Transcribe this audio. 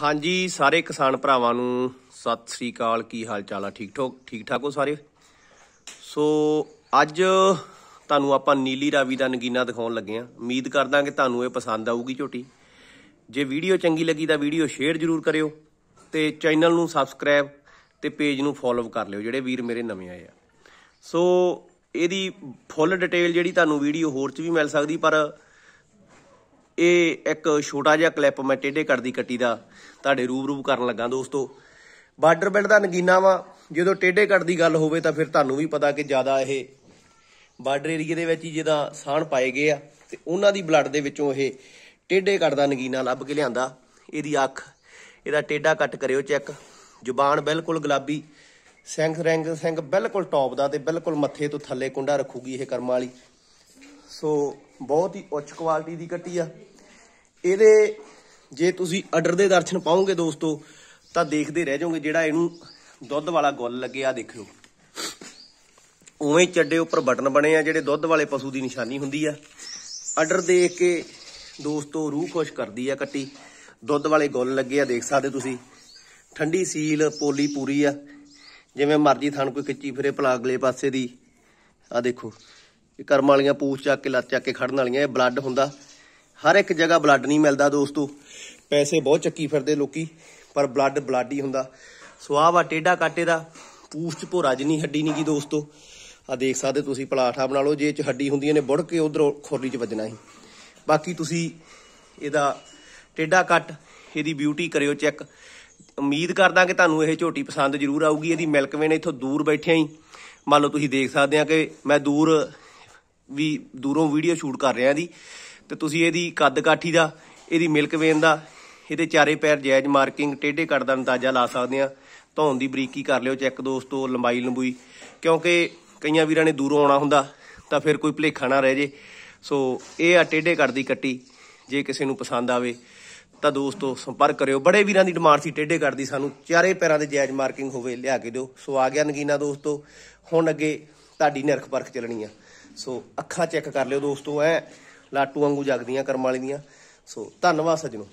ਹਾਂਜੀ ਸਾਰੇ ਕਿਸਾਨ ਭਰਾਵਾਂ ਨੂੰ ਸਤਿ ਸ੍ਰੀ ਅਕਾਲ ਕੀ ਹਾਲ ਚਾਲ ਆ ਠੀਕ ਠੋਕ ਠੀਕ ਠਾਕ ਹੋ ਸਾਰੇ ਸੋ ਅੱਜ ਤੁਹਾਨੂੰ ਆਪਾਂ ਨੀਲੀ ਰਾਵੀ ਦਾ ਨਗੀਨਾ ਦਿਖਾਉਣ ਲੱਗੇ ਆ ਉਮੀਦ ਕਰਦਾ ਕਿ ਤੁਹਾਨੂੰ ਇਹ ਪਸੰਦ ਆਊਗੀ ਝੋਟੀ ਜੇ ਵੀਡੀਓ ਚੰਗੀ ਲੱਗੀ ਤਾਂ ਵੀਡੀਓ ਸ਼ੇਅਰ ਜ਼ਰੂਰ ਕਰਿਓ ਤੇ ਚੈਨਲ ਨੂੰ ਸਬਸਕ੍ਰਾਈਬ ਤੇ ਪੇਜ ਨੂੰ ਫੋਲੋ ਕਰ ਲਿਓ ਜਿਹੜੇ ਵੀਰ ਮੇਰੇ ਨਵੇਂ ਆਏ ਆ ਸੋ ਇਹਦੀ ਫੁੱਲ ਡਿਟੇਲ ਜਿਹੜੀ ਤੁਹਾਨੂੰ ਵੀਡੀਓ ਹੋਰ 'ਚ ਵੀ ਮਿਲ ਸਕਦੀ ਪਰ ਇਹ ਇੱਕ ਛੋਟਾ ਜਿਹਾ ਕਲਿੱਪ ਮੈਂ ਟੇਡੇ ਕਰਦੀ ਕੱਟੀ ਦਾ ਤੁਹਾਡੇ ਰੂਬਰੂ ਕਰਨ ਲੱਗਾ ਦੋਸਤੋ ਬਾਰਡਰ ਬੈਲਟ ਦਾ ਨਗੀਨਾ ਵਾ ਜਦੋਂ ਟੇਡੇ ਕੱਟ ਦੀ ਗੱਲ ਹੋਵੇ ਤਾਂ ਫਿਰ ਤੁਹਾਨੂੰ ਵੀ ਪਤਾ ਕਿ ਜ਼ਿਆਦਾ ਇਹ ਬਾਰਡਰ ਏਰੀਏ ਦੇ ਵਿੱਚ ਹੀ ਜਿਹਦਾ ਸਾਣ ਪਾਏ ਗਏ ਆ ਤੇ ਉਹਨਾਂ ਦੀ ਬਲੱਡ ਦੇ ਵਿੱਚੋਂ ਇਹ ਟੇਡੇ ਕੱਟ ਦਾ ਨਗੀਨਾ ਲੱਭ ਕੇ ਲਿਆਂਦਾ ਇਹਦੀ ਅੱਖ ਇਹਦਾ ਟੇਡਾ ਕੱਟ ਕਰਿਓ ਚੈੱਕ ਜ਼ੁਬਾਨ ਬਿਲਕੁਲ ਗੁਲਾਬੀ ਸਿੰਘ ਰੰਗ ਸਿੰਘ ਬਿਲਕੁਲ ਟੌਪ ਦਾ ਤੇ ਬਿਲਕੁਲ ਮੱਥੇ ਤੋਂ ਥੱਲੇ ਕੁੰਡਾ ਰੱਖੂਗੀ ਇਹ ਕਰਮ ਵਾਲੀ ਸੋ ਬਹੁਤ ਹੀ ਉੱਚ ਕੁਆਲਿਟੀ ਦੀ ਕੱਟੀ ਆ ਇਹਦੇ ਜੇ ਤੁਸੀਂ ਆਰਡਰ ਦੇ ਦਰਸ਼ਨ ਪਾਉਂਗੇ ਦੋਸਤੋ ਤਾਂ ਦੇਖਦੇ ਰਹਿ ਜਾਓਗੇ ਜਿਹੜਾ ਇਹਨੂੰ ਦੁੱਧ ਵਾਲਾ ਗੁੱਲ ਲੱਗਿਆ ਦੇਖਿਓ ਉਵੇਂ ਚੱਡੇ ਉੱਪਰ ਬਟਨ ਬਣੇ ਆ ਜਿਹੜੇ ਦੁੱਧ ਵਾਲੇ ਪਸ਼ੂ ਦੀ ਨਿਸ਼ਾਨੀ ਹੁੰਦੀ ਆ ਆਰਡਰ ਦੇਖ ਕੇ ਦੋਸਤੋ ਰੂਹ ਖੁਸ਼ ਕਰਦੀ ਆ ਕੱਟੀ ਦੁੱਧ ਵਾਲੇ ਗੁੱਲ ਲੱਗੇ ਆ ਦੇਖ ਸਕਦੇ ਤੁਸੀਂ ਠੰਡੀ ਸੀਲ ਪੋਲੀ ਪੂਰੀ ਆ ਜਿਵੇਂ ਮਰਜ਼ੀ ਥਣ ਕੋਈ ਖਿੱਚੀ ਫਿਰੇ ਪਲਾਗਲੇ ਪਾਸੇ ਦੀ ਆ ਦੇਖੋ ਇਹ ਕਰਮ ਵਾਲੀਆਂ ਪੂਛ ਚੱਕ ਕੇ ਲੱਤ ਚੱਕ ਕੇ ਖੜਨ ਵਾਲੀਆਂ ਇਹ ਬਲੱਡ ਹੁੰਦਾ ਹਰ ਇੱਕ ਜਗ੍ਹਾ ਬਲੱਡ ਨਹੀਂ ਮਿਲਦਾ ਦੋਸਤੋ ਪੈਸੇ ਬਹੁਤ ਚੱਕੀ ਫਿਰਦੇ ਲੋਕੀ ਪਰ ਬਲੱਡ ਬਲੱਡ ਹੀ ਹੁੰਦਾ ਸਵਾਹ ਵਾ ਟੇਡਾ ਕਾਟੇ ਦਾ ਪੂਛ ਚ ਭੋਰਾ ਜਿੰਨੀ ਹੱਡੀ ਨਹੀਂ ਕੀ ਦੋਸਤੋ ਆ ਦੇਖ ਸਕਦੇ ਤੁਸੀਂ ਪਲਾਠਾ ਬਣਾ ਲਓ ਜੇ ਚ ਹੱਡੀ ਹੁੰਦੀਆਂ ਨੇ ਬੁੜ ਕੇ ਉਧਰ ਖੋਲੀ ਚ ਵੱਜਣਾ ਹੀ ਬਾਕੀ ਤੁਸੀਂ ਇਹਦਾ ਟੇਡਾ ਕੱਟ ਇਹਦੀ ਬਿਊਟੀ ਕਰਿਓ ਚੈੱਕ ਉਮੀਦ ਕਰਦਾ ਕਿ ਤੁਹਾਨੂੰ ਇਹ ਝੋਟੀ ਪਸੰਦ ਜ਼ਰੂਰ ਆਊਗੀ ਇਹਦੀ ਮਿਲਕ ਵੇਨ ਇੱਥੋਂ ਦੂਰ ਬੈਠਿਆਂ ਹੀ ਮੰਨ ਲਓ ਤੁਸੀਂ ਦੇਖ ਸਕਦੇ ਆ ਕਿ ਮੈਂ ਦੂਰ ਵੀ ਦੂਰੋਂ ਵੀਡੀਓ ਸ਼ੂਟ ਕਰ ਰਿਹਾ ਦੀ ਤੇ ਤੁਸੀਂ ਇਹਦੀ ਕੱਦ ਕਾਠੀ ਦਾ ਇਹਦੀ ਮਿਲਕ ਵੇਨ ਦਾ ਇਹਦੇ ਚਾਰੇ ਪੈਰ ਜਾਇਜ਼ ਮਾਰਕਿੰਗ ਟੇਢੇ ਕੱਟ ਦਾ ਅੰਦਾਜ਼ਾ ਲਾ ਸਕਦੇ ਆ ਧੌਣ ਦੀ ਬਰੀਕੀ ਕਰ ਲਿਓ ਚੈੱਕ ਦੋਸਤੋ ਲੰਬਾਈ ਲੰਬੂਈ ਕਿਉਂਕਿ ਕਈਆਂ ਵੀਰਾਂ ਨੇ ਦੂਰੋਂ ਆਉਣਾ ਹੁੰਦਾ ਤਾਂ ਫਿਰ ਕੋਈ ਭਲੇਖਾ ਨਾ ਰਹਿ ਜੇ ਸੋ ਇਹ ਆ ਟੇਢੇ ਕੱਟ ਦੀ ਕੱਟੀ ਜੇ ਕਿਸੇ ਨੂੰ ਪਸੰਦ ਆਵੇ ਤਾਂ ਦੋਸਤੋ ਸੰਪਰਕ ਕਰਿਓ ਬੜੇ ਵੀਰਾਂ ਦੀ ਡਿਮਾਂਡ ਸੀ ਟੇਢੇ ਕੱਟ ਦੀ ਸਾਨੂੰ ਚਾਰੇ ਪੈਰਾਂ ਦੇ ਜਾਇਜ਼ ਮਾਰਕਿੰਗ ਹੋਵੇ ਲਿਆ ਕੇ ਦਿਓ ਸੋ ਆ ਗਿਆ ਨਗੀਨਾ ਦੋਸਤੋ ਹੁਣ ਅੱਗੇ ਤੁਹਾਡੀ ਨਿਰਖ ਪਰਖ ਚੱਲਣੀ ਆ ਸੋ ਅੱਖਾਂ ਚੈੱਕ ਕਰ ਲਿਓ ਦੋਸਤੋ ਐ ਲਾਟੂ ਵਾਂਗੂ ਜਗਦੀਆਂ ਕਰਮ ਵਾਲੀਆਂ ਦੀਆਂ ਸੋ ਧੰਨਵਾਦ ਸਜਣੋ